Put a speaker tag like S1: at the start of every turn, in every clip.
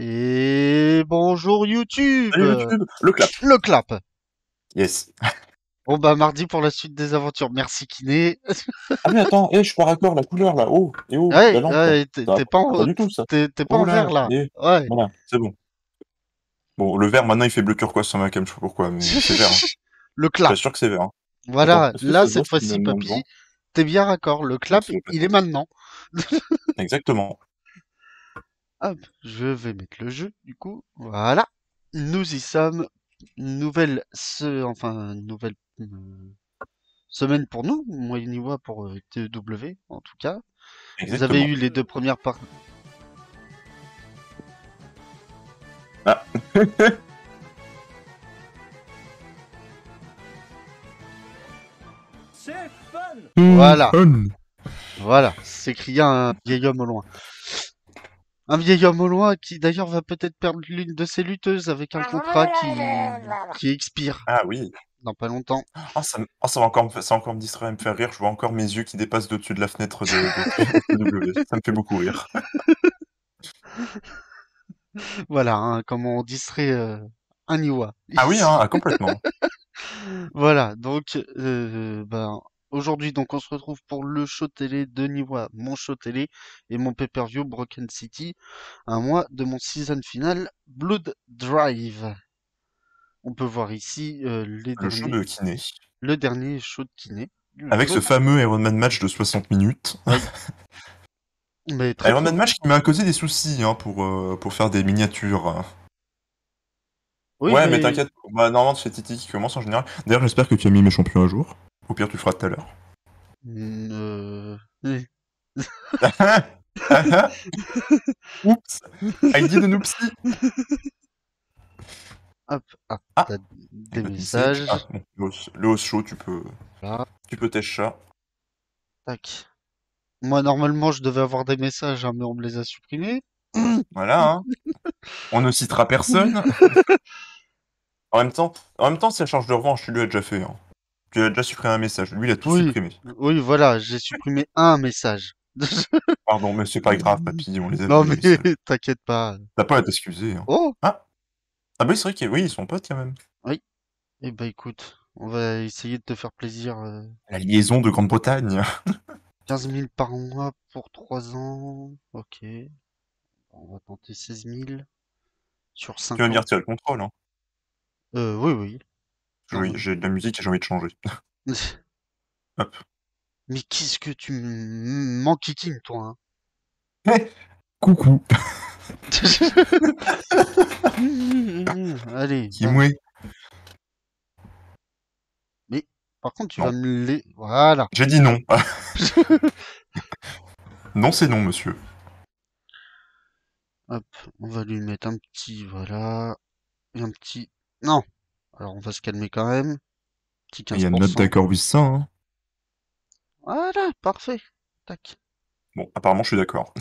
S1: Et bonjour YouTube. Le clap. Le clap. Yes. Bon bah mardi pour la suite des aventures. Merci Kiné. ah mais attends, eh, je suis pas raccord la couleur là. Oh, eh oh Ouais, t'es pas, pas en, vert là. Eh.
S2: Ouais. Voilà, c'est bon. Bon, le vert maintenant il fait bleu turquoise sur ma cam, je sais pas pourquoi, mais c'est vert. Hein. le clap. Je sûr que c'est vert. Hein. Voilà, là cette fois-ci, papy, t'es bien
S1: raccord. Le clap, il est maintenant.
S2: Exactement.
S1: Hop, je vais mettre le jeu, du coup. Voilà. Nous y sommes. Nouvelle, ce, enfin, nouvelle euh, semaine pour nous. Moi, Niwa pour euh, TEW, TW, en tout cas. Vous avez eu les deux premières parties. Ah. C'est fun! Voilà. Voilà, s'écria un vieil homme au loin. Un vieil homme au loin qui d'ailleurs va peut-être perdre l'une de ses lutteuses avec un ah, contrat qui,
S2: qui expire. Ah oui. Dans pas longtemps. Oh, ça, oh, ça, va encore me, ça me distraire me faire rire. Je vois encore mes yeux qui dépassent au-dessus de la fenêtre de, de, Ça me fait beaucoup rire.
S1: voilà, hein, comment on distrait euh, un Iwa. Ah oui, hein, ah, complètement. voilà, donc euh, ben, Aujourd'hui, donc, on se retrouve pour le show télé de Niwa, mon show télé et mon pay-per-view Broken City, un mois de mon season Finale Blood Drive. On peut voir ici euh, les le show de Le dernier show de kiné. Avec ce
S2: fameux Iron Man match de 60 minutes. Iron Man match qui m'a causé des soucis hein, pour, euh, pour faire des miniatures. ouais, mais, mais t'inquiète, bah, normalement c'est Titi qui commence en général. D'ailleurs, j'espère que tu as mis mes champions à jour. Au pire, tu feras tout à l'heure. Mm, euh... Oui. Oups I did an Hop, ah, ah. des messages. Ah, le os- show, tu peux, tu peux tes ça.
S1: tac. Moi, normalement, je devais avoir des messages, hein, mais on me les a supprimés.
S2: Voilà. hein. On ne citera personne. en même temps, en même temps, la charge de revanche, tu l'as déjà fait. hein. Tu as déjà supprimé un message. Lui, il a tout supprimé. Oui, voilà, j'ai supprimé un message. Pardon, mais c'est pas grave, papy, on les a Non, mais t'inquiète pas. T'as pas à t'excuser. Hein. Oh ah. ah, bah c'est vrai qu'ils oui, ils sont potes quand même. Oui.
S1: Eh bah écoute, on va essayer de te faire plaisir. Euh.
S2: La liaison de Grande-Bretagne.
S1: 15 000 par mois pour 3 ans. Ok. On va tenter
S2: 16 000 sur 5 Tu vas me dire, le contrôle, hein. Euh, oui, oui. Oui, j'ai de la musique et j'ai envie de changer. Hop. Mais qu'est-ce
S1: que tu m'enquiquines, toi hein Coucou Allez. Kimwe. Mais par contre, tu vas me les.
S2: Voilà. J'ai dit non. non, c'est non, monsieur.
S1: Hop, on va lui mettre un petit. Voilà. Et Un petit. Non, alors on va se calmer quand même. Ah, il y a une note
S2: d'accord 800. Hein.
S1: Voilà, parfait. Tac. Bon,
S2: apparemment je suis d'accord.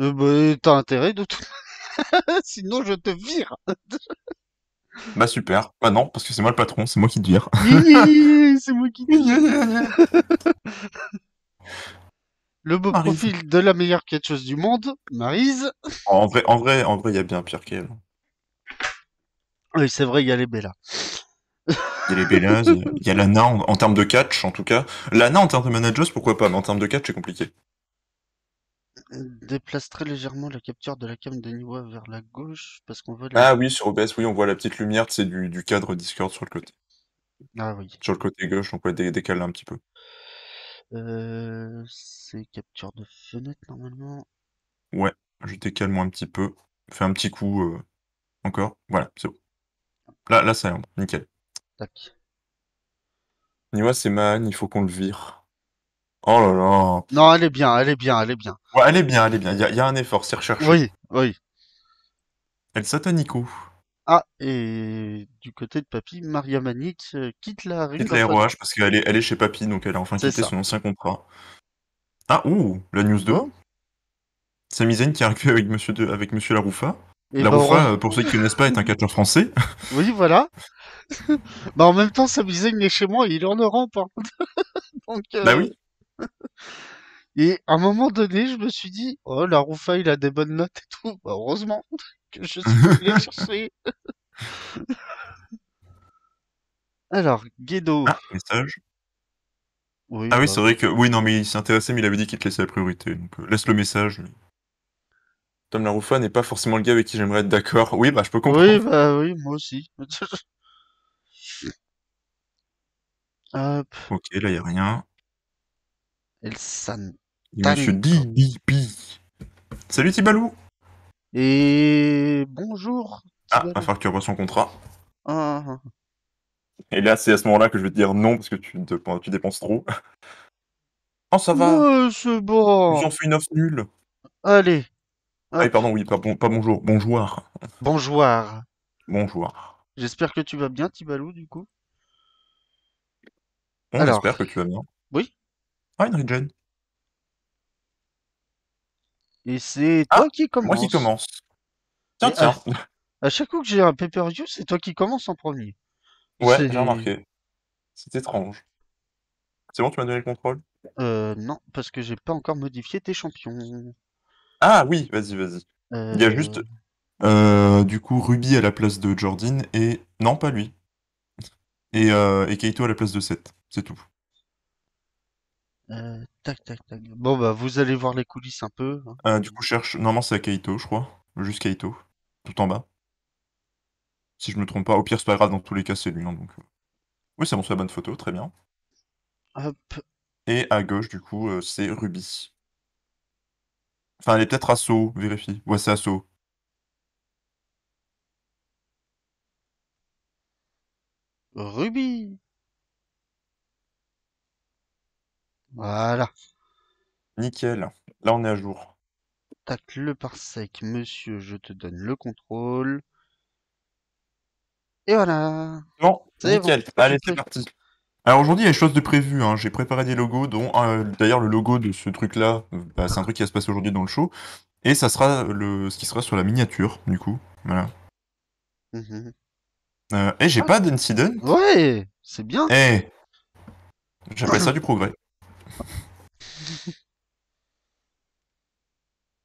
S2: Euh, bah, t'as intérêt de tout.
S1: Sinon je te vire.
S2: bah super. Bah non, parce que c'est moi le patron, c'est moi qui te vire.
S1: c'est moi qui te vire.
S2: Le beau profil
S1: de la meilleure catcheuse du monde,
S2: Marise. En vrai, en vrai, en vrai, il y a bien pire qu'elle.
S1: Oui, c'est vrai, il y a les Bella.
S2: Il y a les Bellas, il y a Lana en, en termes de catch, en tout cas. Lana en termes de managers, pourquoi pas, mais en termes de catch, c'est compliqué.
S1: Déplace très légèrement la capture de la cam de d'Aniwa vers la gauche, parce qu'on voit... La... Ah
S2: oui, sur OBS, oui, on voit la petite lumière, c'est du, cadre Discord sur le côté. Ah oui. Sur le côté gauche, donc pourrait va un petit peu.
S1: Euh, c'est capture de fenêtre, normalement.
S2: Ouais, je décale moi un petit peu. Fais un petit coup euh, encore. Voilà, c'est bon. Là, là, c'est Nickel. Niwa, c'est man, il faut qu'on le vire. Oh là là. Non, elle est bien, elle est bien, elle est bien. Ouais, elle est bien, elle est bien. Il y, a, un effort, c'est recherché. Oui, oui. El Satanico.
S1: Ah, et du côté de Papy, Maria Manic euh, quitte la rue. Quitte la ROH
S2: parce qu'elle est, elle est chez Papy, donc elle a enfin quitté son ancien contrat. Ah, ouh, la news 2 Samizen qui qui a avec Monsieur, de, avec Monsieur Laroufa.
S1: La ben, pour ceux qui ne
S2: connaissent pas, est un catcheur français.
S1: Oui, voilà. bah en même temps, Sami Zayn est chez moi et il est en Europe. Hein. Euh, bah oui. Et à un moment donné, je me suis dit, oh, la Roufa, il a des bonnes notes et tout. Bah, heureusement que je suis allé chercher.
S2: Alors, Guido. Ah, message. Oui, ah oui, bah c'est vrai que. Oui, non, mais il intéressé mais il avait dit qu'il te laissait la priorité. Donc, euh, laisse le message. Tom Laroufa n'est pas forcément le gars avec qui j'aimerais être d'accord. Oui, bah je peux comprendre. Oui,
S1: bah oui, moi aussi.
S2: Hop. Ok, là, il a rien. El Monsieur DDP. Salut Tibalou Et bonjour. Ah, va que tu revois son contrat. Ah, ah, ah. Et là, c'est à ce moment-là que je vais te dire non parce que tu, dépenses trop. oh, ça va. Oh,
S1: c'est bon. Ils ont
S2: fait une offre nulle. Allez. Ah oui, pardon, oui, pas, bon, pas bonjour, bonjour. Bonjour. Bonjour.
S1: J'espère que tu vas bien, Tibalou, du coup.
S2: On espère que tu vas bien. oui, Ah, une regen. et c'est ah, toi qui Moi qui commence.
S1: Tiens, à, tiens. à chaque coup que j'ai un pay-per-view, c'est toi qui commence en premier.
S2: Ouais, j'ai remarqué. C'est étrange. C'est bon, tu m'as donné le contrôle? Euh,
S1: non, parce que j'ai pas encore modifié tes champions. Ah oui, vas-y, vas-y. Il y a juste,
S2: euh, euh, du coup, Ruby à la place de Jordan et. Non, pas lui. Et, euh, et Kaito à la place de Seth. C'est tout.
S1: Euh, tac, tac, tac. Bon, bah, vous allez voir les coulisses un peu.
S2: Hein. du coup, cherche. non, c'est à Kaito, je crois. Juste Kaito. Tout en bas. Si je me trompe pas. Au pire, c'est pas grave. Dans tous les cas, c'est lui. Hein, donc... Oui, c'est bon, c'est la bonne photo. Très bien. Hop. Et à gauche, du coup, c'est Ruby. Enfin, elle est peut-être à Sceaux, vérifie. Ouais, c'est à Sceaux.
S1: Ruby. Voilà. Nickel. Là, on est à jour. Tac le parsec, monsieur, je te donne le contrôle. Et voilà. Bon, nickel. Allez,
S2: c'est parti. Alors aujourd'hui, il y a des choses de prévu, hein. J'ai préparé des logos, dont d'ailleurs le logo de ce truc-là, bah, c'est un truc qui va se passer aujourd'hui dans le show. Et ça sera le... ce qui sera sur la miniature, du coup. Voilà. Mm-hmm. Euh, et j'ai ah. pas d'incident. Ouais, c'est bien. Et eh, j'appelle ça du progrès.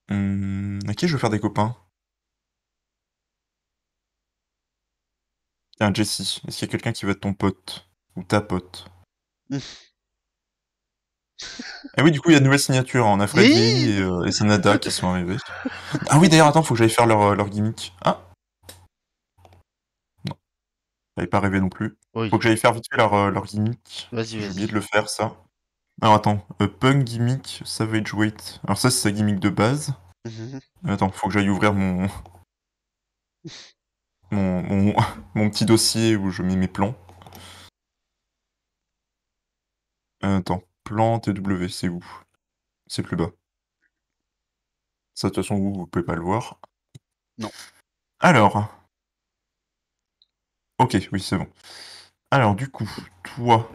S2: A hum, qui je veux faire des copains Tiens, ah, Jesse, est-ce qu'il y a quelqu'un qui va être ton pote ou tapote. Et oui, du coup, il y a de nouvelles signatures. en hein. Afrique euh, et, Sanada qui sont arrivées. Ah oui, d'ailleurs, attends, faut que j'aille faire leur, euh, gimmick. Ah Non. J'avais pas rêvé non plus. Faut que j'aille faire vite fait leur, euh, leur gimmick. Vas-y, vas-y. J'ai oublié de le faire, ça. Alors attends, Punk gimmick Savage Weight. Alors ça, c'est sa gimmick de base. Mhm. Attends, faut que j'aille ouvrir mon... mon... mon petit dossier où je mets mes plans. attends, plan TW, c'est où? C'est plus bas. Ça, de toute façon, vous, vous pouvez pas le voir. Non. Alors. Ok, oui, c'est bon. Alors, du coup,
S1: toi.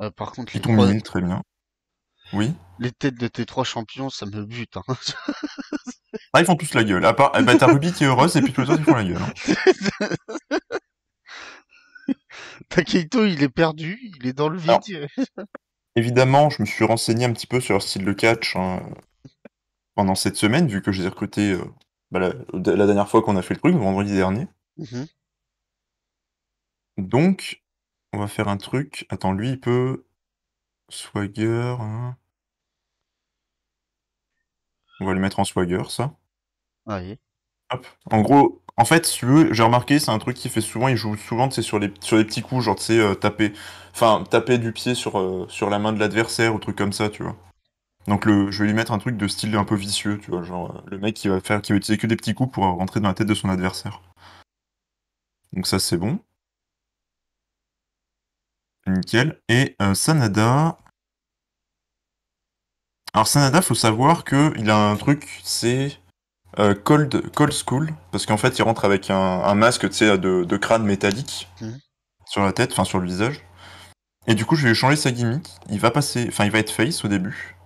S1: Euh, par contre, les
S2: très bien. Oui.
S1: Les têtes de tes trois champions, ça me bute. Hein. ah, ils font tous la gueule. À
S2: part, eh t'as Ruby qui est heureuse, et puis tous les autres, ils font la gueule. Hein.
S1: Takeito, il est perdu, il est dans le vide.
S2: évidemment, je me suis renseigné un petit peu sur leur style de catch hein, pendant cette semaine, vu que je les ai recrutés euh, bah, la, dernière fois qu'on a fait le truc, vendredi dernier. Mhm. Donc, on va faire un truc. Attends, lui, il peut. Swagger. Hein. On va le mettre en swagger, ça. Ah oui. Hop. En gros, en fait, si tu veux, j'ai remarqué, c'est un truc qu'il fait souvent, il joue souvent, c'est sur les, les petits coups, genre, tu sais, euh, taper, enfin, taper du pied sur, euh, sur la main de l'adversaire ou truc comme ça, tu vois. Donc, le, je vais lui mettre un truc de style un peu vicieux, tu vois, genre, euh, le mec qui va faire, qui va utiliser que des petits coups pour rentrer dans la tête de son adversaire. Donc, ça, c'est bon. Nickel. Et Sanada. Alors, Sanada, faut savoir qu'il a un truc, c'est. Euh, cold, cold School, parce qu'en fait, il rentre avec un, masque de, de crâne métallique mhm. sur la tête, enfin sur le visage. Et du coup, je vais changer sa gimmick. Il va passer, enfin, il va être face au début.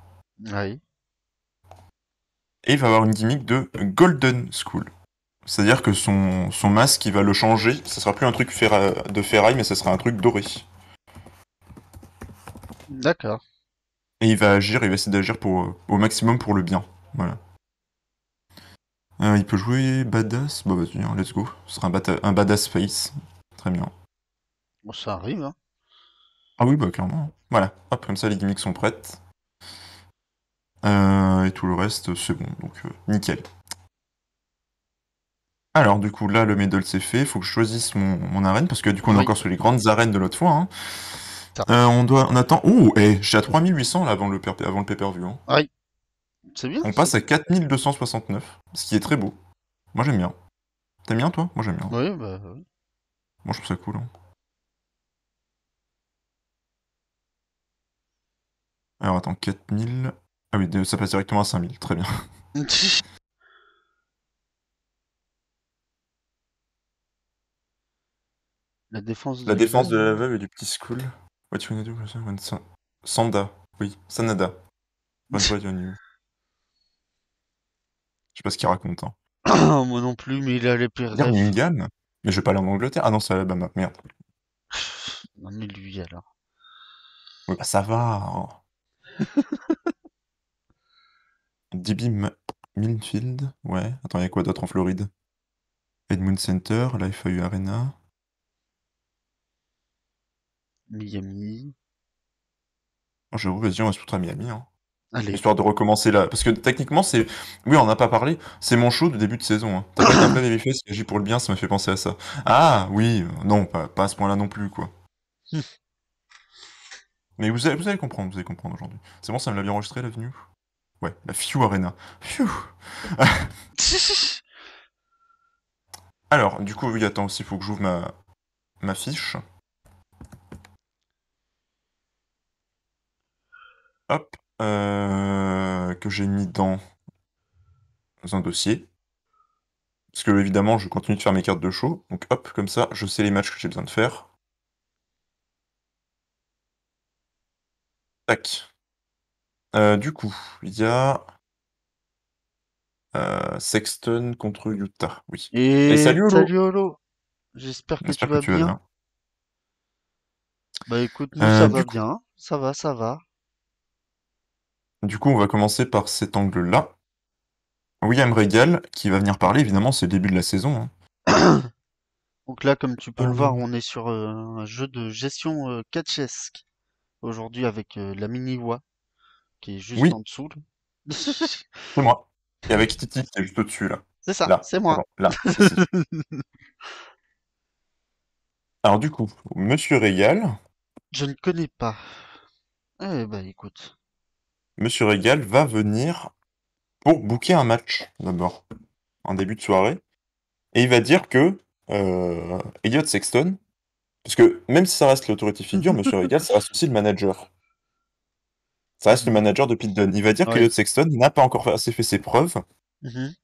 S2: Et il va avoir une gimmick de Golden School. C'est-à-dire que son, masque, il va le changer. Ça sera plus un truc de ferraille, mais ça sera un truc doré. D'accord. Et il va agir, il va essayer d'agir au maximum pour le bien. Voilà. Euh, il peut jouer badass. Bon bah, vas-y, hein, let's go. Ce sera un, badass face. Très bien. Bon, ça arrive. Hein. Ah oui, bah clairement. Voilà. Hop, comme ça, les gimmicks sont prêtes. Euh, et tout le reste, c'est bon. Donc, euh, nickel. Alors, du coup, là, le medal c'est fait. Il Faut que je choisisse mon, arène parce que du coup, on est encore sur les grandes arènes de l'autre fois. Hein. on doit, on attend. Oh, eh, j'ai à 3800 là avant le, avant le pay-per-view. Hein. Oui. On passe à 4269, ce qui est très beau. Moi j'aime bien. T'aimes bien toi Moi j'aime bien.
S1: Oui, bah Moi
S2: je trouve ça cool. Hein. Alors attends, 4000. Ah oui, ça passe directement à 5000, très bien. la défense
S1: de La défense de euh, la veuve
S2: et du petit school. What you to do, Sanda. Oui, Sanada. Bonne fois sais pas ce qu'il raconte. Hein.
S1: Moi non plus, mais il allait perdre pires
S2: Birmingham Mais je vais pas aller en Angleterre. Ah non, c'est Alabama, merde. mais lui alors. Bah, ça va. Hein. Dibim. ouais. Attends, il y a quoi d'autre en Floride Edmund Center, Life AU Arena. Miami. Je oh, J'avoue, vas-y, on va se foutre à Miami. Hein. Allez. Histoire de recommencer là. Parce que techniquement, c'est. Oui, on n'a pas parlé. C'est mon show de début de saison. Hein. T'as pas un peu d'effets, qui pour le bien, ça m'a fait penser à ça. Ah oui, non, pas, à ce point-là non plus, quoi. Hmm. Mais vous allez, vous allez comprendre, vous allez comprendre aujourd'hui. C'est bon, ça me l'a bien enregistré, l'avenue Ouais, la Few Arena. Phew Alors, du coup, oui, attends aussi, il faut que j'ouvre ma... ma fiche. Hop. Euh, que j'ai mis dans un dossier. Parce que évidemment, je continue de faire mes cartes de show. Donc hop, comme ça, je sais les matchs que j'ai besoin de faire. Tac. Euh, du coup, il y a euh, Sexton contre Utah. Oui. Et, salut
S1: Olo. J'espère que, tu vas, bien. Bah écoute, nous, ça va bien. Ça va, ça va.
S2: Du coup, on va commencer par cet angle-là. William Regal, qui va venir parler, évidemment, c'est le début de la saison. Hein.
S1: Donc là, comme tu peux le voir, euh. on est sur euh, un jeu de gestion euh, catchesque aujourd'hui avec la mini voix
S2: qui est juste en
S1: dessous. C'est
S2: moi. Et avec Titi qui est juste au-dessus, là.
S1: C'est ça, c'est moi. là.
S2: Alors, du coup, Monsieur Regal, Je ne connais pas. Eh ben écoute. Monsieur Regal va venir pour booker un match d'abord, en début de soirée. Et il va dire que euh, Elliot Sexton, parce que même si ça reste l'autorité figure, Monsieur Regal, ça reste aussi le manager. Ça reste le manager de Pete Dunne. Il va dire que qu'Elliot Sexton n'a pas encore assez fait ses preuves mm-hmm.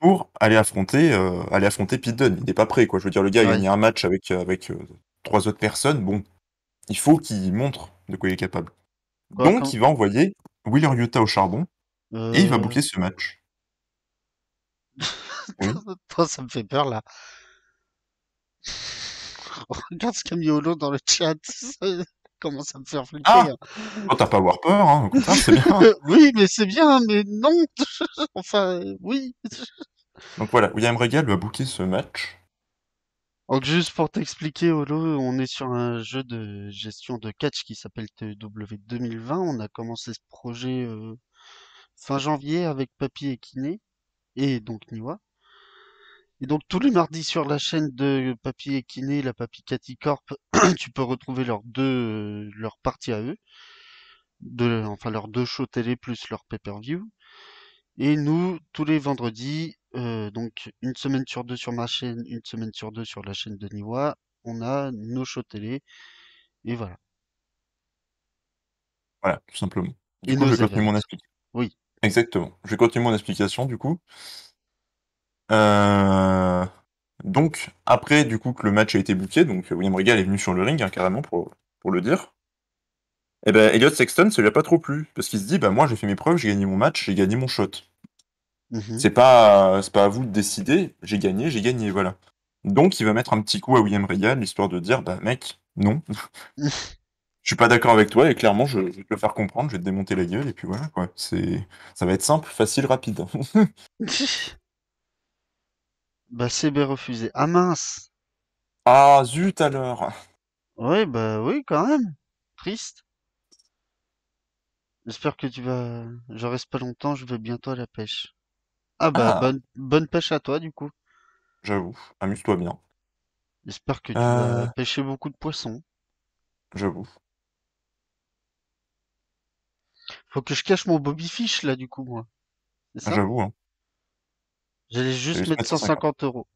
S2: pour aller affronter, euh, aller affronter Il n'est pas prêt, quoi. Je veux dire, le gars, il a gagné un match avec, euh, avec trois autres personnes. Bon, il faut qu'il montre de quoi il est capable. Donc, il va envoyer Willer Yuta au charbon
S1: et il va euh. boucler
S2: ce match.
S1: Ça me fait peur là. Regarde ce qu'a mis Olo dans le chat. Comment ça me fait flipper. Ah hein.
S2: oh, t'as pas à avoir peur, c'est bien.
S1: oui, mais c'est bien, mais non. enfin, euh, oui.
S2: Donc voilà, William Regal va boucler ce match.
S1: Donc juste pour t'expliquer, Holo, on est sur un jeu de gestion de catch qui s'appelle TW 2020. On a commencé ce projet euh, fin janvier avec Papy et Kiné, et donc Niwa. Et donc tous les mardis sur la chaîne de Papy et Kiné, la Papy Cathy Corp, tu peux retrouver leurs deux euh, leurs parties à eux, de, enfin leurs deux shows télé plus leur pay-per-view. Et nous, tous les vendredis, donc une semaine sur deux sur ma chaîne, une semaine sur deux sur la chaîne de Niwa, on a nos shows télé, et voilà.
S2: Voilà, tout simplement. Du coup, je vais mon explication. Oui. Exactement. Je vais continuer mon explication, du coup. Donc, après, du coup, que le match a été bouqué, donc euh, William Regal est venu sur le ring, hein, carrément, pour, pour le dire. Et eh ben, Elliot Sexton, ça lui a pas trop plu, parce qu'il se dit, bah, moi, j'ai fait mes preuves, j'ai gagné mon match, j'ai gagné mon shot. Mmh c'est pas, euh, pas à vous de décider. J'ai gagné, j'ai gagné, voilà. Donc, il va mettre un petit coup à William Reagan, L'histoire de dire, bah mec, non, je suis pas d'accord avec toi et clairement, je, vais te le faire comprendre, je vais te démonter la gueule et puis voilà quoi. C'est, ça va être simple, facile, rapide.
S1: bah c'est refusé. Ah mince. Ah zut alors. Oui bah oui quand même. Triste. J'espère que tu vas. Je reste pas longtemps, je vais bientôt à la pêche. Ah bah ah. bonne, pêche à toi du coup.
S2: j'avoue, amuse-toi bien. J'espère que tu euh. vas
S1: pêcher beaucoup de poissons. j'avoue. Faut que je cache mon bobby fish, là du coup moi.
S2: J'avoue, hein. J'allais juste mettre 150.
S1: euros.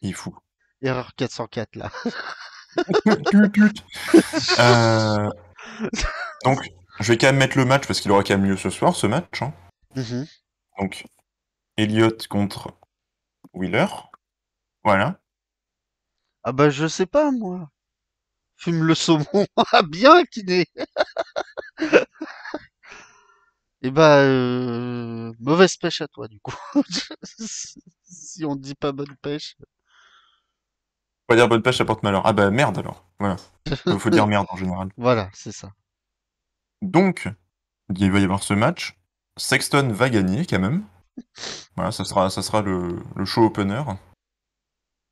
S1: Il fout. Erreur 404 là. Euh,
S2: donc, je vais quand même mettre le match parce qu'il aura quand même lieu ce soir, ce match. Hein. Mhm. Donc, Elliott contre Wheeler. Voilà. Ah
S1: bah je sais pas moi. Fume le saumon. Ah bien kiné. Et eh bah euh, mauvaise pêche à toi du coup. si on dit pas bonne pêche. Faut
S2: pas dire bonne pêche ça porte malheur. Ah bah merde alors. Voilà. Faut dire merde en général. Voilà, c'est ça. Donc, il va y avoir ce match. Sexton va gagner quand même. Voilà, ça sera, ça sera le, show opener.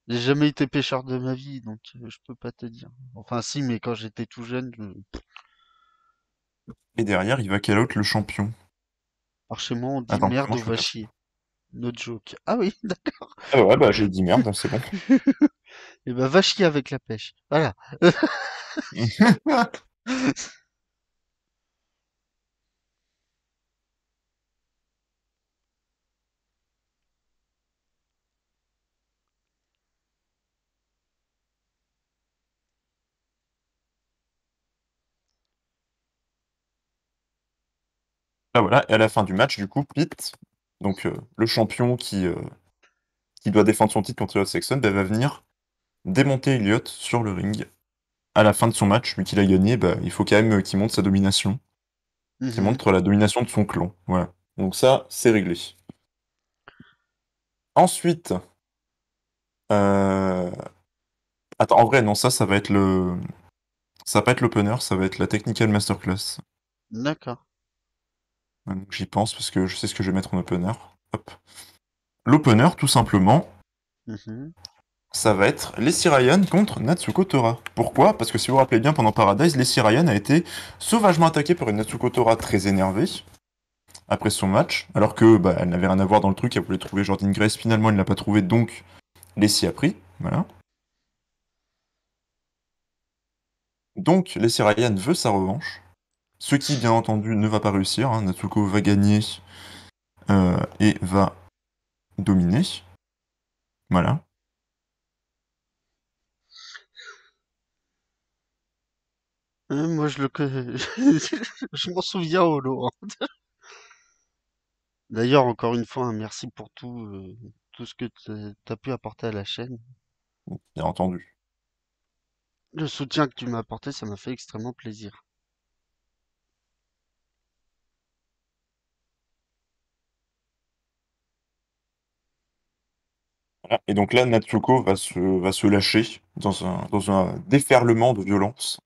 S1: J'ai jamais été pêcheur de ma vie, donc euh, je peux pas te dire. Enfin, si, mais quand j'étais tout jeune. Je...
S2: Et derrière, il va quel autre le champion
S1: Alors chez moi, on dit merde ou va chier.
S2: No joke.
S1: Ah oui, d'accord.
S2: Ah ouais, bah j'ai dit merde, c'est bon.
S1: Et eh bah ben, va chier avec la pêche. Voilà.
S2: voilà. Et à la fin du match, du coup, Pete donc euh, le champion qui, euh, qui doit défendre son titre contre Elliott Sexton, ben, va venir démonter Elliott sur le ring. À la fin de son match, vu qu'il a gagné, ben, il faut quand même euh, qu'il montre sa domination. il mhm. Qu'il montre la domination de son clan. Voilà. Donc ça, c'est réglé. Ensuite. Attends, en vrai, non, ça, ça va être le. Ça va pas être l'opener, ça va être la Technical Masterclass. D'accord. Bah, j'y pense parce que je sais ce que je vais mettre en opener. Hop. L'opener, tout simplement, mhm. ça va être les Ryan contre Natsuko Tora. Pourquoi Parce que si vous vous rappelez bien, pendant Paradise, les Ryan a été sauvagement attaquée par une Natsuko Tora très énervée après son match, alors que bah, elle n'avait rien à voir dans le truc, elle voulait trouver Jordan Grace, finalement elle ne l'a pas trouvé, donc Lessie a pris. Voilà. Donc les Ryan veut sa revanche. Ce qui, bien entendu, ne va pas réussir. Hein. Natsuko va gagner euh, et va dominer. Voilà.
S1: Euh, moi, je le je m'en souviens, Holo. Hein. D'ailleurs, encore une fois, hein, merci pour tout, euh, tout ce que tu as pu apporter à la chaîne.
S2: Bien entendu.
S1: Le soutien que tu m'as apporté, ça m'a fait extrêmement plaisir.
S2: Ah, et donc là, Natsuko va se, lâcher dans un, déferlement de violence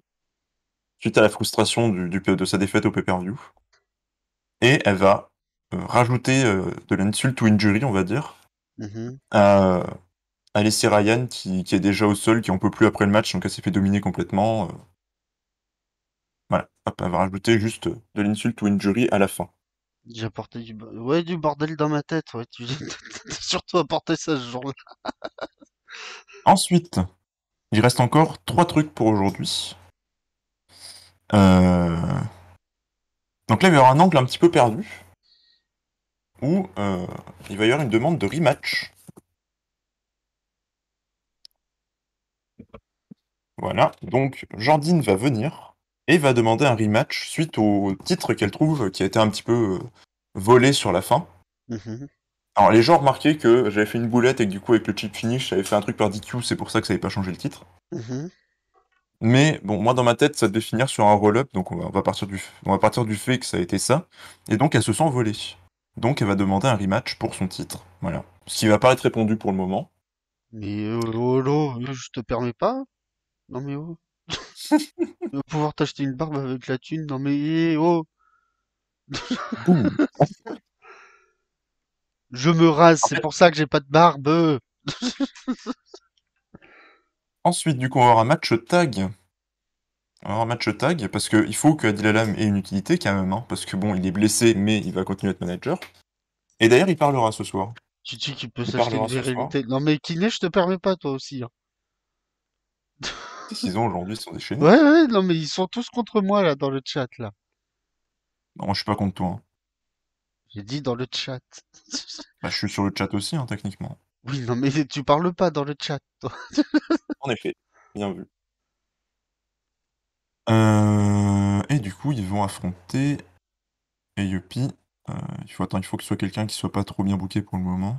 S2: suite à la frustration de sa défaite au pay-per-view. Et elle va euh, rajouter euh, de l'insulte ou injury, on va dire, mm-hmm. à, laisser Ryan qui, est déjà au sol, qui en peut plus après le match, donc elle s'est fait dominer complètement. Euh. Voilà, elle va rajouter juste de l'insulte ou injury à la fin.
S1: J'ai apporté du, ouais, du bordel dans ma tête. Ouais. Tu as surtout apporté ça ce jour-là.
S2: Ensuite, il reste encore trois trucs pour aujourd'hui. Euh, donc là, il y avoir un angle un petit peu perdu. Où euh, il va y avoir une demande de rematch. Voilà, donc Jordine va venir et va demander un rematch suite au titre qu'elle trouve qui a été un petit peu euh, volé sur la fin. Mhm. Alors les gens remarquaient que j'avais fait une boulette et que du coup avec le chip finish j'avais fait un truc par DQ, c'est pour ça que ça n'avait pas changé le titre. Mhm. Mais bon, moi dans ma tête ça devait finir sur un roll-up, donc on va, partir du, on partir du fait que ça a été ça. Et donc elle se sent volée. Donc elle va demander un rematch pour son titre. Voilà. Ce qui va pas être répondu pour le moment.
S1: Mais oh, je te permets pas Non mais oh de pouvoir t'acheter une barbe avec la thune. Non mais oh Je me rase, c'est pour ça que j'ai pas de barbe.
S2: Ensuite, du coup, on va avoir un match tag. On va avoir un match tag parce qu'il faut que Adil Alam ait une utilité quand même, hein, parce que bon, il est blessé, mais il va continuer à être manager. Et d'ailleurs, il parlera ce soir. Tu dis qu'il peut s'acheter une virilité.
S1: Non mais Kiné, je te permets pas toi aussi. Hein
S2: qu'ils ont aujourd'hui sont déchaînés.
S1: Ouais, ouais, non, mais ils sont tous contre moi, là, dans le chat, là.
S2: Non, je suis pas contre toi. Hein.
S1: J'ai dit dans le chat.
S2: Bah, je suis sur le chat aussi, hein, techniquement.
S1: Oui, non, mais tu parles pas dans le chat, toi.
S2: En effet, bien vu. Euh, et du coup, ils vont affronter et Euh, il faut attendre, il faut que ce soit quelqu'un qui soit pas trop bien bouqué pour le moment.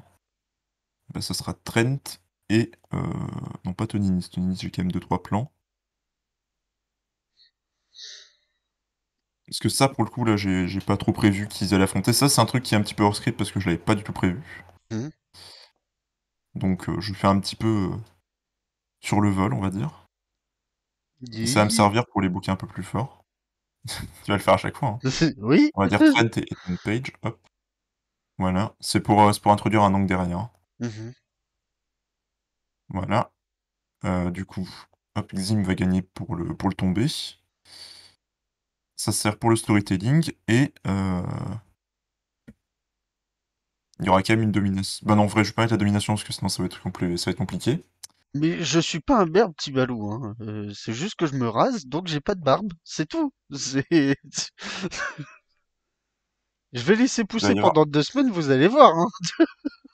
S2: Bah, ça sera Trent et euh, non pas Toninis. Toninis, j'ai quand même 2-3 plans. Parce que ça, pour le coup, là, j'ai pas trop prévu qu'ils allaient affronter. Ça, c'est un truc qui est un petit peu hors script parce que je l'avais pas du tout prévu. Mhm. Donc, euh, je fais un petit peu euh, sur le vol, on va dire. Ça va me servir pour les bouquins un peu plus forts. tu vas le faire à chaque fois.
S1: Hein. Oui. On va dire Trent
S2: et Page. Voilà. C'est pour, pour introduire un angle derrière. Mhm. Voilà. Euh, du coup, hop, Xim va gagner pour le, pour le tomber. Ça sert pour le storytelling et euh, il y aura quand même une domination. Bah non, en vrai, je vais pas mettre la domination parce que sinon ça va être, ça va être compliqué.
S1: Mais je suis pas un berbe, petit balou. Hein. Euh, c'est juste que je me rase, donc j'ai pas de barbe. C'est tout. je vais laisser bah, pousser pendant deux semaines, vous allez voir. Hein.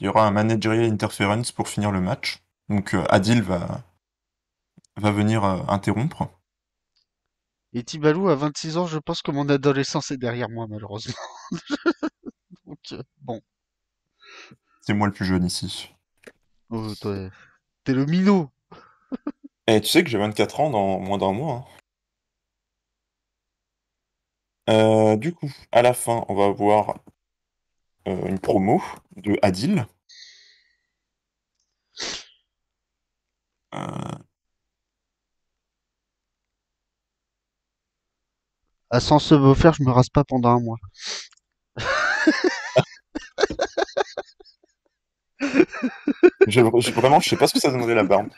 S2: il y aura un managerial interference pour finir le match. Donc euh, Adil va, va venir euh, interrompre.
S1: Et Tibalou, à 26 ans, je pense que mon adolescence est derrière moi, malheureusement. Donc, euh, bon.
S2: C'est moi le plus jeune ici. Oh, t'es le minot Et eh, tu sais que j'ai 24 ans dans moins d'un mois. Hein. du coup, à la fin, on va voir. Euh, une promo de Adil. Euh,
S1: ah, sans se beau faire, je me rase pas pendant un mois.
S2: je, vraiment, je sais pas ce que ça demandait la barbe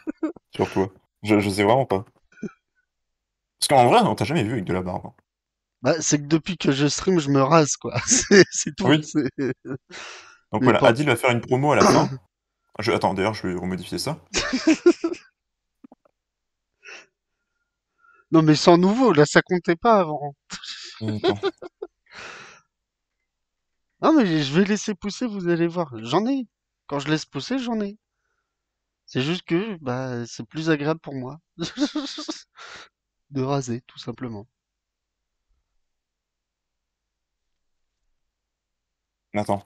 S2: Surtout. Je, je sais vraiment pas. Parce qu'en vrai, on hein, t'a jamais vu avec de la barbe. Hein. Bah, c'est que depuis que je stream, je me rase, quoi. C'est tout. Donc voilà, Adil va faire une promo à la fin. Je... Attends, d'ailleurs, je vais remodifier ça.
S1: Non, mais sans nouveau, là, ça comptait pas avant. non, mais je vais laisser pousser, vous allez voir. J'en ai. Quand je laisse pousser, j'en ai. C'est juste que bah, c'est plus agréable pour moi de raser, tout simplement. Nathan.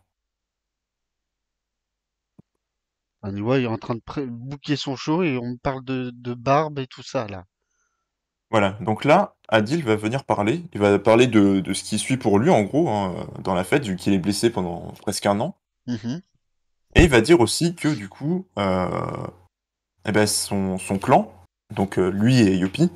S1: Ah, il est en train de boucler son show et on parle de, barbe et tout ça là.
S2: Voilà, donc là, Adil va venir parler. Il va parler de, ce qui suit pour lui, en gros, hein, dans la fête, vu qu'il est blessé pendant presque un an. Mhm. Et il va dire aussi que, du coup, euh, eh ben, son, clan, donc euh, lui et Yopi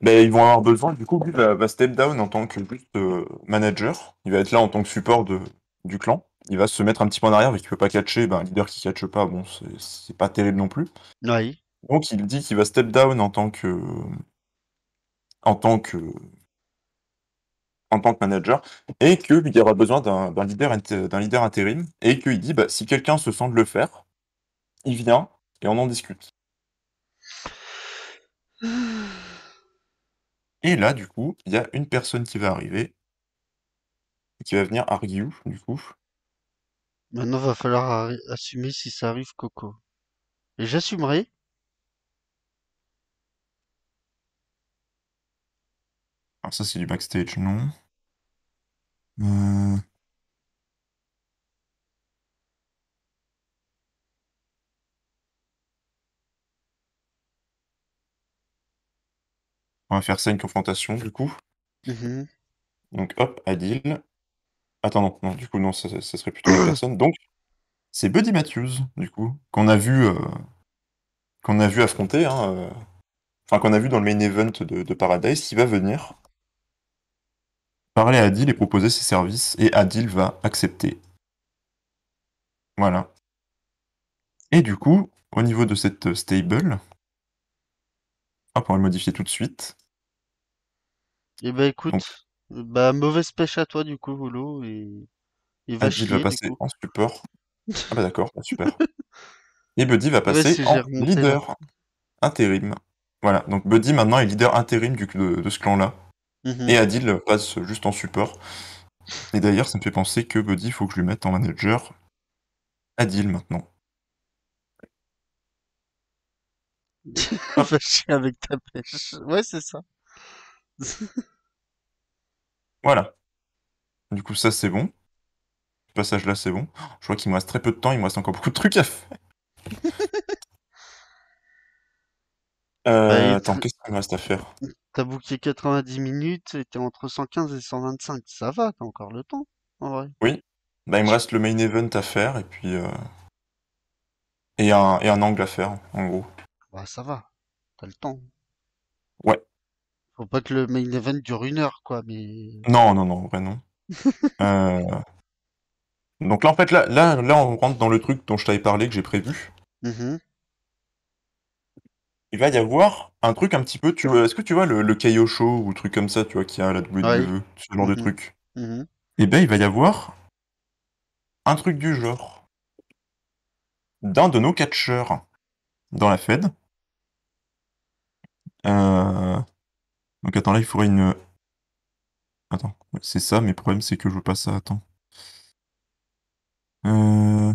S2: ben, ils vont avoir besoin, du coup, lui va, step down en tant que euh, manager. Il va être là en tant que support de, du clan. Il va se mettre un petit peu en arrière, vu qu'il peut pas catcher. Ben, un leader qui catche pas, bon, c'est pas terrible non plus. Donc il dit qu'il va step down en tant que. En tant que. En tant que manager, et qu'il y aura besoin d'un leader, d'un leader intérim, et qu'il dit bah, si quelqu'un se sent de le faire, il vient et on en discute. Et là, du coup, il y a une personne qui va arriver qui va venir Argue, du coup.
S1: Maintenant, va falloir assumer si ça arrive, Coco. Et j'assumerai.
S2: Alors ça, c'est du backstage, non. Euh. On va faire ça une confrontation, du coup. Mm-hmm. Donc hop, Adil. Attends, non, du coup, non, ça, serait plutôt une personne. Donc, c'est Buddy Matthews, du coup, qu'on a vu, euh, qu'on a vu affronter, hein, euh, enfin, qu'on a vu dans le main event de, Paradise, il va venir parler à Adil et proposer ses services, et Adil va accepter. Voilà. Et du coup, au niveau de cette stable, hop, on va le modifier tout de suite. Eh ben, écoute,
S1: bah, mauvaise pêche à toi, du coup, Volo, et, ah, va passer en
S2: support. Ah bah d'accord, bah, super. Et Buddy va passer en leader intérim. Voilà, donc Buddy maintenant est leader intérim du, de, ce clan-là. Mm-hmm. Et Adil passe juste en support. Et d'ailleurs, ça me fait penser que Buddy, il faut que je lui mette en manager Adil maintenant.
S1: avec ta pêche. Ouais, c'est ça.
S2: Voilà. Du coup, ça, c'est bon. Ce passage-là, c'est bon. Je vois qu'il me reste très peu de temps, il me reste encore beaucoup de trucs à faire. Bah, euh, attends, qu'est-ce qu'il me reste à faire
S1: T'as booké 90 minutes et t'es entre 115 et 125. Ça va, t'as encore le temps, en
S2: Oui. Bah, il me reste le main event à faire et puis euh, et, un, et un angle à faire, en gros. Bah,
S1: ça va, t'as le temps. Ouais. Faut pas que le main event dure une heure, quoi, mais.
S2: Non, non, non, vraiment. non. Euh, donc là, en fait, là, là, on rentre dans le truc dont je t'avais parlé, que j'ai prévu. Mm-hmm. Il va y avoir un truc un petit peu, tu est-ce que tu vois le, Kayo Show ou truc comme ça, tu vois, qui a la WWE, ce genre de mm-hmm. truc Et mm-hmm. Eh ben, il va y avoir un truc du genre d'un de nos catcheurs dans la Fed. Euh, donc attends, là, il faudrait une... Attends, c'est ça, mais le problème, c'est que je veux pas ça. Attends. Euh.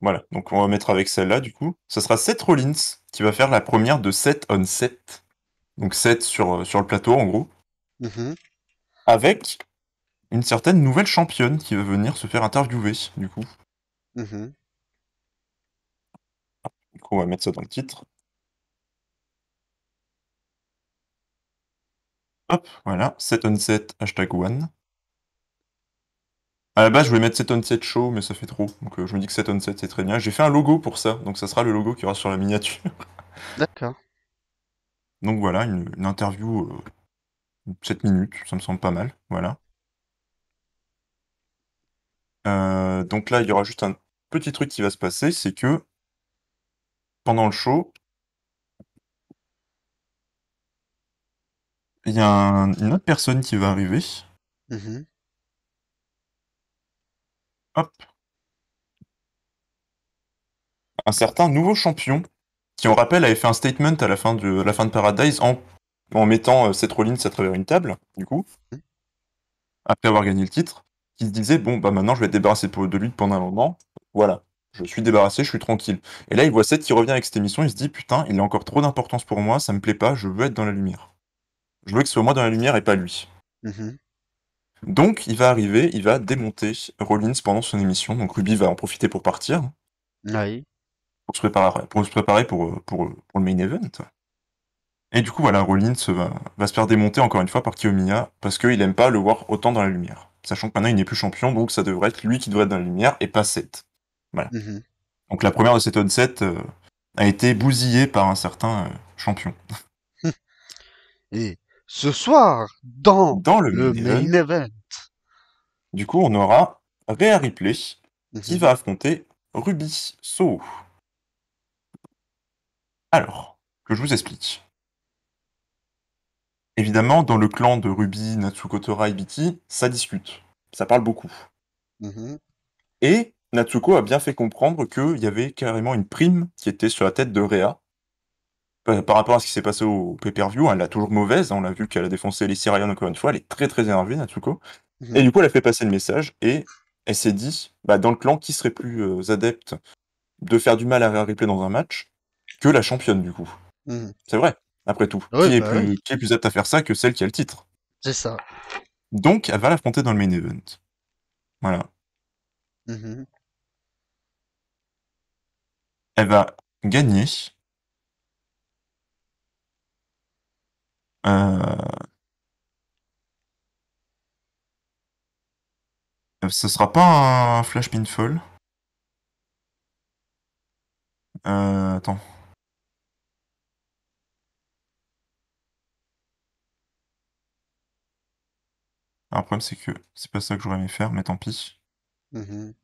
S2: Voilà, donc on va mettre avec celle-là, du coup. ça sera Seth Rollins qui va faire la première de 7 on 7. Donc 7 sur, euh, sur le plateau, en gros. Mm-hmm. Avec une certaine nouvelle championne qui va venir se faire interviewer, du coup. Mmh on va mettre ça dans le titre. Hop, voilà, 7 on hashtag one. À la base, je voulais mettre 7 on show, mais ça fait trop. Donc euh, je me dis que 7 on c'est très bien. J'ai fait un logo pour ça, donc ça sera le logo qui aura sur la miniature. D'accord. Donc voilà, une, interview 7 euh, minutes, ça me semble pas mal. Voilà. Euh, donc là, il y aura juste un petit truc qui va se passer, c'est que pendant le show, il y a une autre personne qui va arriver. Mm-hmm. Hop, un certain nouveau champion qui, on rappelle, avait fait un statement à la fin de, la fin de Paradise en, mettant euh, cette Seth Rollins à travers une table, du coup, mm. après avoir gagné le titre, qui se disait Bon, bah maintenant je vais être débarrassé de lui pendant un moment, voilà, je suis débarrassé, je suis tranquille. Et là, il voit Seth qui revient avec cette émission, il se dit Putain, il a encore trop d'importance pour moi, ça me plaît pas, je veux être dans la lumière. Je veux que ce soit moi dans la lumière et pas lui. Mm-hmm. Donc, il va arriver, il va démonter Rollins pendant son émission. Donc, Ruby va en profiter pour partir. Pour se préparer, pour, le main event. Et du coup, voilà, Rollins va, se faire démonter encore une fois par Kiyomiya parce qu'il aime pas le voir autant dans la lumière. Sachant que maintenant, il n'est plus champion, donc ça devrait être lui qui doit être dans la lumière et pas Seth. Mm-hmm. Donc la première de cette onset euh, a été bousillée par un certain euh, champion. Et ce soir, dans, le, main, event, du coup, on aura Rhea Ripley mm-hmm. qui va affronter Ruby Soho. Alors, que je vous explique. Évidemment, dans le clan de Ruby, Natsuko et Biti, ça discute. Ça parle beaucoup. Mm-hmm. Et Natsuko a bien fait comprendre qu'il y avait carrément une prime qui était sur la tête de Rhea. Par, rapport à ce qui s'est passé au pay-per-view, hein, elle a toujours mauvaise. Hein, on l'a vu qu'elle a défoncé les Syriens encore une fois. Elle est très très énervée, Natsuko. Mhm. Et du coup, elle a fait passer le message et elle s'est dit, bah, dans le clan, qui serait plus euh, adepte de faire du mal à Rhea Ripley dans un match que la championne, du coup. Mhm. C'est vrai, après tout. Bah qui, est plus, apte à faire ça que celle qui a le titre C'est ça. Donc, elle va l'affronter dans le main event. Voilà. Mhm elle va gagner. Euh, Ce sera pas un flash pinfall. Euh, attends. Un problème, c'est que c'est pas ça que j'aurais aimé faire, mais tant pis. Mhm.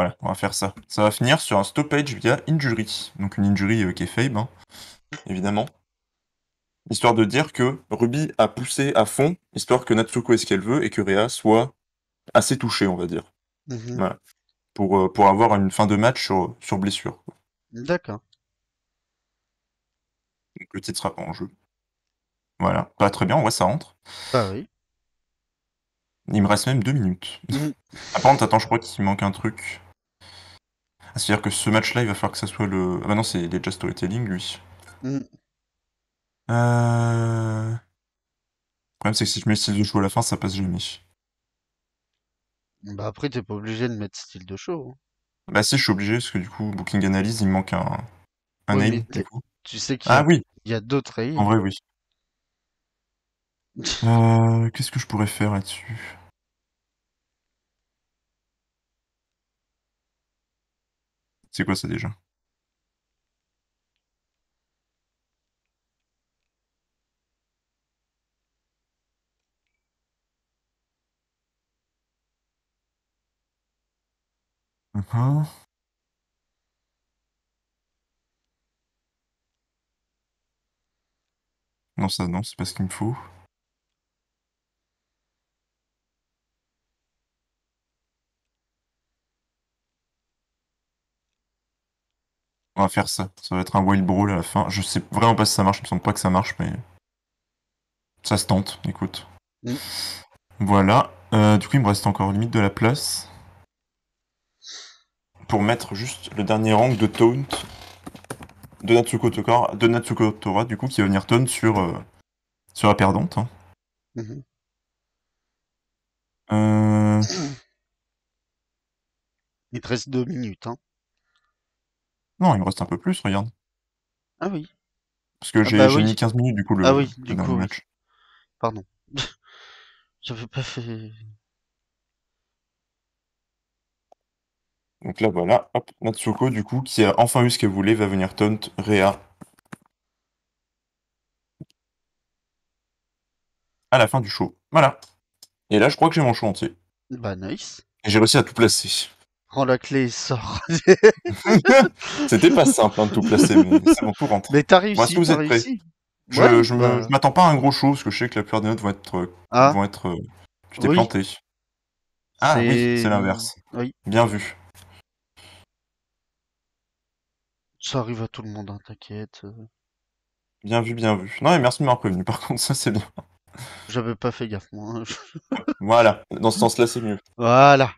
S2: Voilà, on va faire ça. Ça va finir sur un stoppage via injury. Donc une injury euh, qui est faible, hein, évidemment. Histoire de dire que Ruby a poussé à fond, histoire que Natsuko ait ce qu'elle veut et que Rhea soit assez touchée, on va dire. Mhm. Pour, euh, pour avoir une fin de match sur, blessure. D'accord. Donc le titre sera pas en jeu. Voilà. Pas très bien, on voit ça rentre. Ah oui. Il me reste même deux minutes. Mmh. Par attends, je crois qu'il manque un truc. Ah, c'est-à-dire que ce match-là, il va falloir que ça soit le. Ah bah non, c'est déjà storytelling, lui. Mm. Euh... Le problème, c'est que si je mets style de show à la fin, ça passe jamais.
S1: Bah après, t'es pas obligé de mettre style de show.
S2: Hein. Bah si, je suis obligé, parce que du coup, Booking Analyse, il manque un, un tu sais qu'il y a, ah oui,
S1: il d'autres en vrai,
S2: oui. Euh, qu'est-ce que je pourrais faire là-dessus? C'est quoi ça déjà Non, ça non, c'est pas ce qu'il me faut. On va faire ça. Ça va être un wild brawl à la fin. Je sais vraiment pas si ça marche. Il me semble pas que ça marche, mais ça se tente. Écoute. Mm. Voilà. Euh, du coup, il me reste encore limite de la place pour mettre juste le dernier rang de taunt de Natsuko Tora, de Natsuko Tora du coup, qui va venir taunt sur, euh, sur la perdante. Hein. Mm-hmm. Euh.
S1: Il reste deux minutes. Hein.
S2: Non, il me reste un peu plus, regarde. Ah oui. Parce que ah j'ai bah mis 15 minutes du coup le, Ah du coup, match.
S1: Pardon. J'avais pas fait.
S2: Donc là voilà, hop, Natsuko du coup, qui a enfin eu ce qu'elle voulait, va venir taunt Réa. À la fin du show. Voilà. Et là je crois que j'ai mon show entier. Bah nice. Et j'ai réussi à tout placer.
S1: Quand la clé il sort.
S2: C'était pas simple hein, de tout placer, mais
S1: c'est bon, tout Mais t'as réussi, si vous êtes
S2: Je, m'attends pas à un gros show parce que je sais que la plupart des notes vont être. Euh, ah. Vont être euh, tu t'es planté. Ah oui, c'est l'inverse. Oui. Bien vu.
S1: Ça arrive à tout le monde, hein, t'inquiète.
S2: Bien vu, bien vu. Non, mais merci de m'avoir prévenu, par contre, ça c'est bien.
S1: J'avais pas fait gaffe, moi. Hein.
S2: voilà, dans ce sens-là, c'est mieux. Voilà.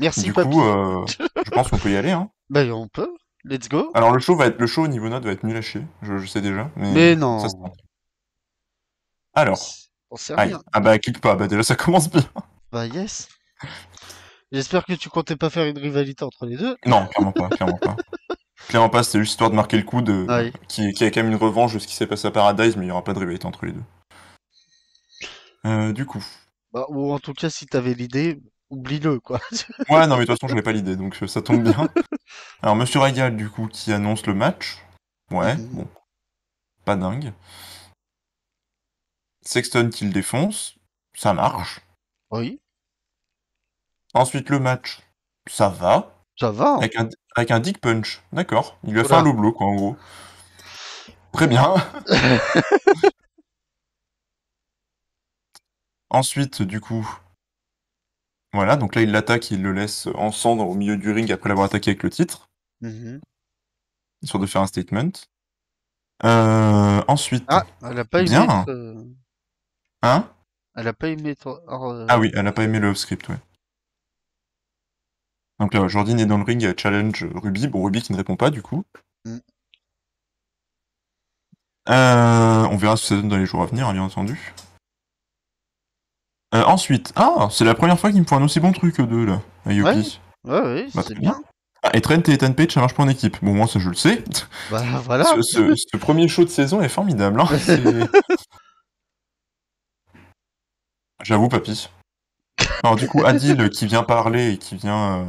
S2: Merci, du coup, euh, je pense qu'on peut y aller. Hein.
S1: Bah, on peut. Let's go.
S2: Alors, le show, va être, le show au niveau note va être mieux lâché, Je, sais déjà. Mais, mais non. Alors. Ah bah, clique pas. Bah, déjà, ça commence bien.
S1: Bah, yes. J'espère que tu comptais pas faire une rivalité entre les deux.
S2: Non, clairement pas. Clairement pas. Clairement pas, c'était juste histoire de marquer le coup de qui, a quand même une revanche de ce qui s'est passé à Paradise, mais il n'y aura pas de rivalité entre les deux. Euh, du coup.
S1: Bah, ou en tout cas, si t'avais l'idée, oublie-le, quoi.
S2: ouais, non, mais de toute façon, je n'ai pas l'idée, donc euh, ça tombe bien. Alors, Monsieur régal du coup, qui annonce le match. Ouais, mhm. bon. Pas dingue. Sexton qui le défonce. Ça marche. Oui. Ensuite, le match. Ça va. Ça va. Hein. Avec un, avec un dick punch. D'accord. Il lui a fait un loublo quoi, en gros. Très bien. Ensuite, du coup, voilà, donc là, il l'attaque, il le laisse en au milieu du ring après l'avoir attaqué avec le titre. Mm-hmm. Histoire de faire un statement. Euh, ensuite. Ah, elle a pas Bien. Euh, hein
S1: Elle a pas aimé. Euh, ah oui, elle n'a pas
S2: aimé le script, ouais. Donc là, Jordan est dans le ring, challenge Ruby. Bon, Ruby qui ne répond pas, du coup. Mm. on verra ce que ça donne dans les jours à venir, hein, bien entendu. Euh, ensuite, ah, c'est la première fois qu'il me font un aussi bon truc, eux deux, là, à Ouais,
S1: ouais, bah, c'est bien.
S2: Ah, et Trent et Ethan Page, ça marche pas en équipe. Bon, moi, ça, je le sais. Bah, voilà. ce, premier show de saison est formidable. Hein. J'avoue, papis. Alors, du coup, Adil, qui vient parler et qui vient, euh,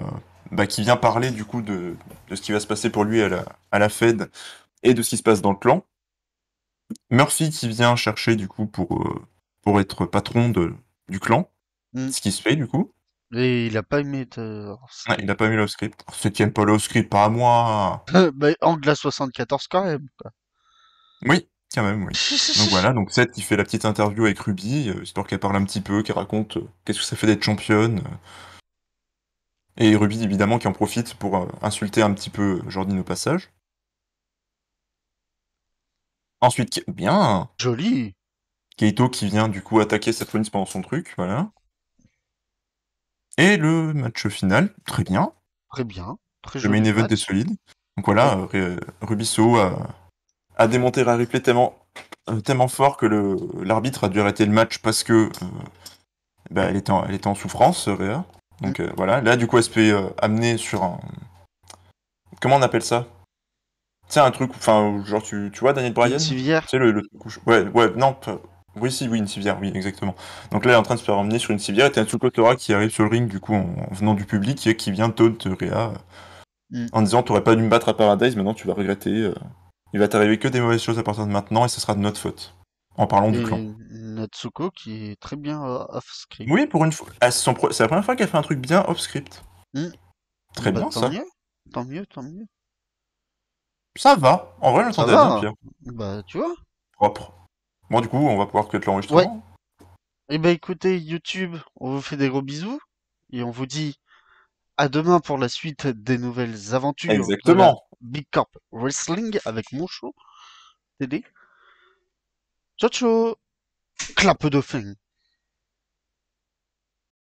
S2: bah, qui vient parler, du coup, de, ce qui va se passer pour lui à la, à la Fed et de ce qui se passe dans le clan. Murphy, qui vient chercher, du coup, pour, euh, pour être patron de, du clan, hmm. ce qui se fait du coup.
S1: Et il a pas aimé. De...
S2: il a pas aimé le script. Septième pas le script, pas à moi.
S1: Mais Angla 74 quand même.
S2: Oui, quand même, oui. donc voilà, donc Seth qui fait la petite interview avec Ruby, euh, histoire qu'elle parle un petit peu, qu'elle raconte euh, qu'est-ce que ça fait d'être championne. Et Ruby évidemment qui en profite pour euh, insulter un petit peu Jordine au passage. Ensuite, bien. Joli. Keito qui vient du coup attaquer cette police pendant son truc, voilà. Et le match final, très bien. Très bien. Très le une event des solides. solide. Donc voilà, Rubiso a, démonté Rari replay tellement, euh, tellement fort que l'arbitre a dû arrêter le match parce que euh, bah, elle, était en, elle était en souffrance, Réa. Donc mm. euh, voilà, là du coup elle se fait amener sur un... Comment on appelle ça C'est un truc, enfin genre tu, tu vois Daniel Bryan C'est le, le... Ouais, ouais, non, oui, si, oui, une civière, oui, exactement. Donc là, il est en train de se faire emmener sur une civière, et t'as Natsuko Tora qui arrive sur le ring, du coup, en, venant du public, et qui vient taunter Réa, euh, mm. en disant T'aurais pas dû me battre à Paradise, maintenant tu vas regretter. Euh. il va t'arriver que des mauvaises choses à partir de maintenant, et ce sera de notre faute. En parlant du clan. Natsuko qui est très bien euh, off-script. Oui, pour une fois. C'est la première fois qu'elle fait un truc bien off-script. Mm. Très bah, bien, tant ça. Mieux. Tant mieux, tant mieux. Ça va. En vrai, j'entendais bien Bah, tu vois. Propre. Bon, du coup, on va pouvoir que l'enregistrement.
S1: Ouais. Eh ben, écoutez, YouTube, on vous fait des gros bisous et on vous dit à demain pour la suite des nouvelles aventures. Exactement. De la Big Corp Wrestling avec mon show. Ciao, ciao. Clap de fin.